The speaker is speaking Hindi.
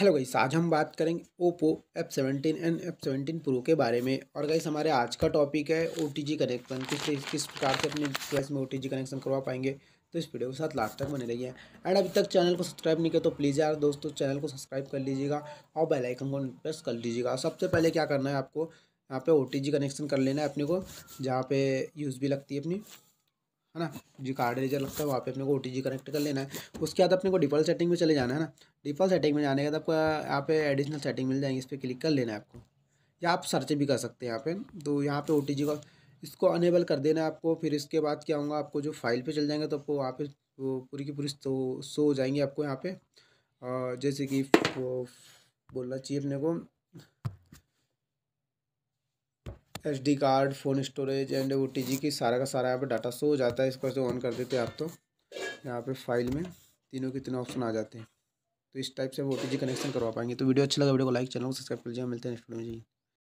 हेलो गाइस आज हम बात करेंगे Oppo F seventeen and F seventeen pro के बारे में और गाइस हमारे आज का टॉपिक है ओ कनेक्शन किस किस प्रकार से अपने डिवाइस में ओ कनेक्शन करवा पाएंगे तो इस वीडियो के साथ लास्ट तक बने रहिए एंड अभी तक चैनल को सब्सक्राइब नहीं किया तो प्लीज़ यार दोस्तों चैनल को सब्सक्राइब कर लीजिएगा और बेलाइकन को प्रेस कर लीजिएगा सबसे पहले क्या करना है आपको यहाँ पर ओ कनेक्शन कर लेना है अपने को जहाँ पर यूज़ भी लगती है अपनी है ना जो कार्ड रीजर लगता है वहाँ पे अपने को ओ कनेक्ट कर लेना है उसके बाद अपने को डिफ़ॉल्ट सेटिंग में चले जाना है ना डिफ़ॉल्ट सेटिंग में जाने के बाद आपको यहाँ पे एडिशनल सेटिंग मिल जाएंगी इस पर क्लिक कर लेना है आपको या आप सर्च भी कर सकते हैं यहाँ पे तो यहाँ पे ओ का इसको अनेबल कर देना है आपको फिर इसके बाद क्या होगा आपको जो फाइल पर चल जाएंगे तो आपको वहाँ पे पूरी की पूरी तो सो हो जाएंगी आपको यहाँ पे जैसे कि बोलना चाहिए अपने को S D card phone storage and O T G की सारा का सारा यहाँ पर डाटा सो हो जाता है इसको जो ऑन कर देते हैं आप तो यहाँ पे फाइल में तीनों के तीनों ऑप्शन आ जाते हैं तो इस टाइप से वो ओ टी जी कनेक्शन करवा पाएंगे तो वीडियो अच्छा लगा वीडियो को लाइक चैनल को सब्सक्राइब कर लीजिए मिलते हैं नेक्स्ट वीडियो में